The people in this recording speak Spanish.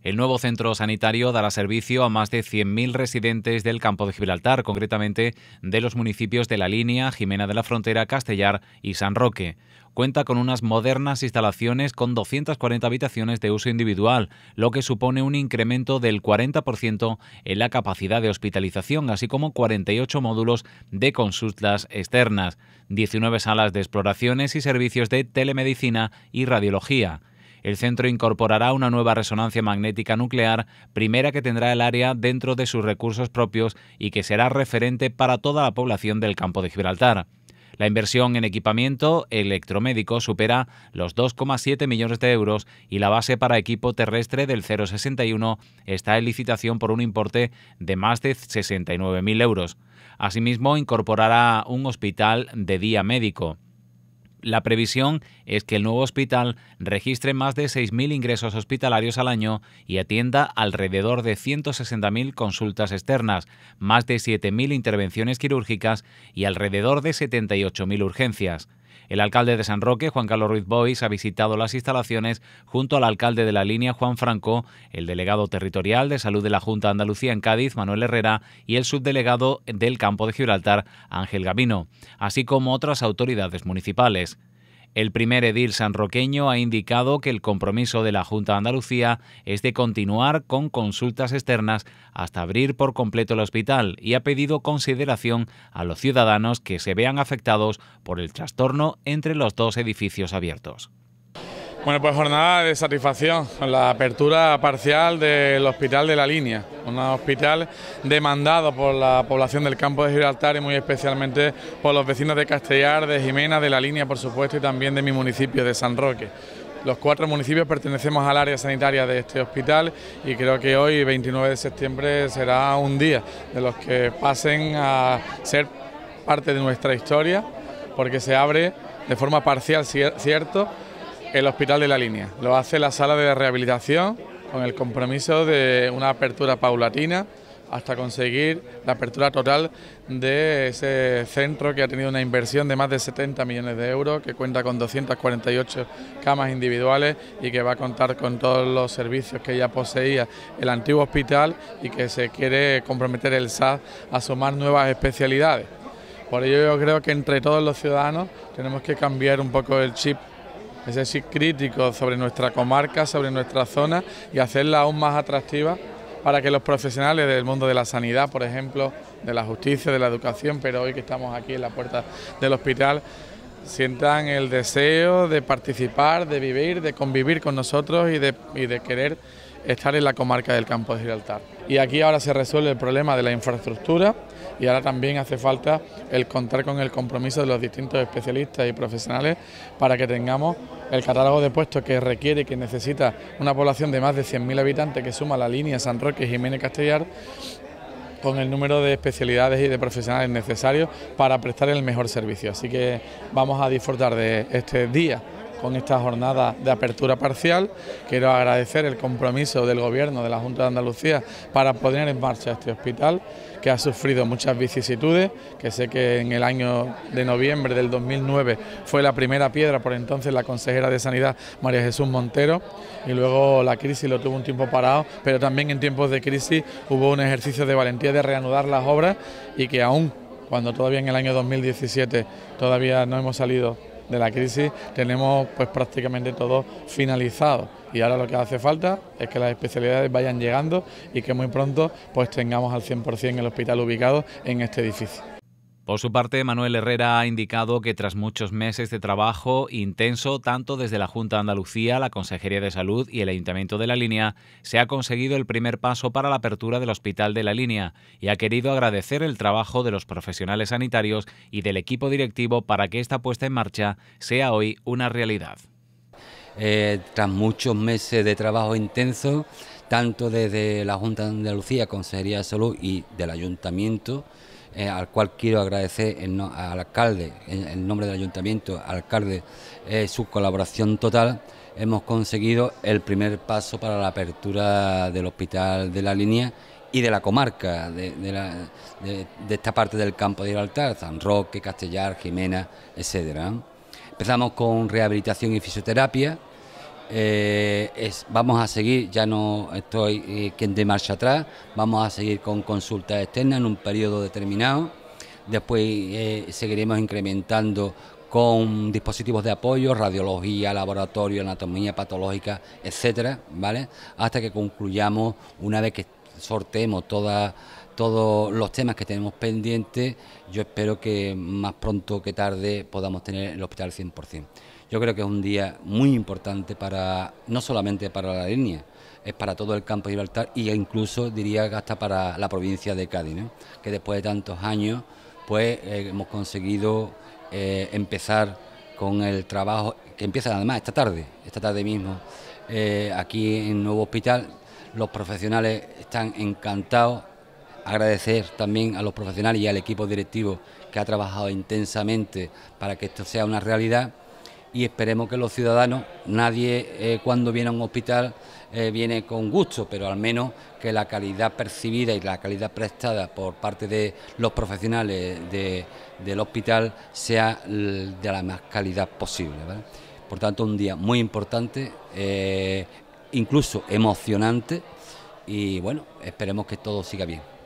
El nuevo centro sanitario dará servicio a más de 100.000 residentes del campo de Gibraltar, concretamente de los municipios de La Línea, Jimena de la Frontera, Castellar y San Roque. Cuenta con unas modernas instalaciones con 240 habitaciones de uso individual, lo que supone un incremento del 40% en la capacidad de hospitalización, así como 48 módulos de consultas externas, 19 salas de exploraciones y servicios de telemedicina y radiología. El centro incorporará una nueva resonancia magnética nuclear, primera que tendrá el área dentro de sus recursos propios y que será referente para toda la población del campo de Gibraltar. La inversión en equipamiento electromédico supera los 2,7 millones de euros y la base para equipo terrestre del 061 está en licitación por un importe de más de 69.000 euros. Asimismo, incorporará un hospital de día médico. La previsión es que el nuevo hospital registre más de 6.000 ingresos hospitalarios al año y atienda alrededor de 160.000 consultas externas, más de 7.000 intervenciones quirúrgicas y alrededor de 78.000 urgencias. El alcalde de San Roque, Juan Carlos Ruiz Bois, ha visitado las instalaciones junto al alcalde de la línea, Juan Franco, el delegado territorial de salud de la Junta de Andalucía en Cádiz, Manuel Herrera, y el subdelegado del campo de Gibraltar, Ángel Gabino, así como otras autoridades municipales. El primer edil sanroqueño ha indicado que el compromiso de la Junta de Andalucía es de continuar con consultas externas hasta abrir por completo el hospital y ha pedido consideración a los ciudadanos que se vean afectados por el trastorno entre los dos edificios abiertos. Bueno, pues jornada de satisfacción, la apertura parcial del Hospital de la Línea, un hospital demandado por la población del campo de Gibraltar y muy especialmente por los vecinos de Castellar, de Jimena, de la Línea, por supuesto, y también de mi municipio, de San Roque. Los cuatro municipios pertenecemos al área sanitaria de este hospital y creo que hoy, 29 de septiembre, será un día de los que pasen a ser parte de nuestra historia, porque se abre de forma parcial, cierto, el Hospital de la Línea. Lo hace la sala de rehabilitación con el compromiso de una apertura paulatina hasta conseguir la apertura total de ese centro que ha tenido una inversión de más de 70 millones de euros, que cuenta con 248 camas individuales y que va a contar con todos los servicios que ya poseía el antiguo hospital y que se quiere comprometer el SAS a sumar nuevas especialidades. Por ello yo creo que entre todos los ciudadanos tenemos que cambiar un poco el chip es decir, crítico sobre nuestra comarca, sobre nuestra zona y hacerla aún más atractiva para que los profesionales del mundo de la sanidad, por ejemplo, de la justicia, de la educación, pero hoy que estamos aquí en la puerta del hospital, sientan el deseo de participar, de vivir, de convivir con nosotros y de, y de querer estar en la comarca del campo de Gibraltar. Y aquí ahora se resuelve el problema de la infraestructura, y ahora también hace falta el contar con el compromiso de los distintos especialistas y profesionales para que tengamos el catálogo de puestos que requiere, que necesita una población de más de 100.000 habitantes que suma la línea San Roque Jiménez Castellar con el número de especialidades y de profesionales necesarios para prestar el mejor servicio. Así que vamos a disfrutar de este día con esta jornada de apertura parcial. Quiero agradecer el compromiso del Gobierno de la Junta de Andalucía para poner en marcha este hospital, que ha sufrido muchas vicisitudes, que sé que en el año de noviembre del 2009 fue la primera piedra por entonces la consejera de Sanidad María Jesús Montero, y luego la crisis lo tuvo un tiempo parado, pero también en tiempos de crisis hubo un ejercicio de valentía de reanudar las obras y que aún cuando todavía en el año 2017 todavía no hemos salido de la crisis tenemos pues prácticamente todo finalizado y ahora lo que hace falta es que las especialidades vayan llegando y que muy pronto pues tengamos al 100% el hospital ubicado en este edificio. Por su parte, Manuel Herrera ha indicado que tras muchos meses de trabajo intenso, tanto desde la Junta de Andalucía, la Consejería de Salud y el Ayuntamiento de la Línea, se ha conseguido el primer paso para la apertura del Hospital de la Línea y ha querido agradecer el trabajo de los profesionales sanitarios y del equipo directivo para que esta puesta en marcha sea hoy una realidad. Eh, tras muchos meses de trabajo intenso, tanto desde la Junta de Andalucía, Consejería de Salud y del Ayuntamiento, eh, al cual quiero agradecer al alcalde, en, nombre del ayuntamiento, alcalde, eh, su colaboración total, hemos conseguido el primer paso para la apertura del hospital de la línea y de la comarca, de, esta parte del campo de Gibraltar, San Roque, Castellar, Jimena, etcétera. Empezamos con rehabilitación y fisioterapia, eh, vamos a seguir, ya no estoy eh, quien de marcha atrás, vamos a seguir con consultas externas en un periodo determinado. Después eh, seguiremos incrementando con dispositivos de apoyo, radiología, laboratorio, anatomía patológica, etcétera, ¿vale? Hasta que concluyamos, una vez que sortemos todas todos los temas que tenemos pendientes, yo espero que más pronto que tarde podamos tener el hospital 100%. Yo creo que es un día muy importante para no solamente para la línea, es para todo el campo de Gibraltar e incluso diría que hasta para la provincia de Cádiz, ¿no? que después de tantos años pues eh, hemos conseguido eh, empezar con el trabajo que empieza además esta tarde, esta tarde mismo, eh, aquí en Nuevo Hospital. Los profesionales están encantados, Agradecer también a los profesionales y al equipo directivo que ha trabajado intensamente para que esto sea una realidad y esperemos que los ciudadanos, nadie eh, cuando viene a un hospital eh, viene con gusto, pero al menos que la calidad percibida y la calidad prestada por parte de los profesionales del hospital sea de la más calidad posible. Por tanto, un día muy importante, eh, incluso emocionante, y bueno, esperemos que todo siga bien.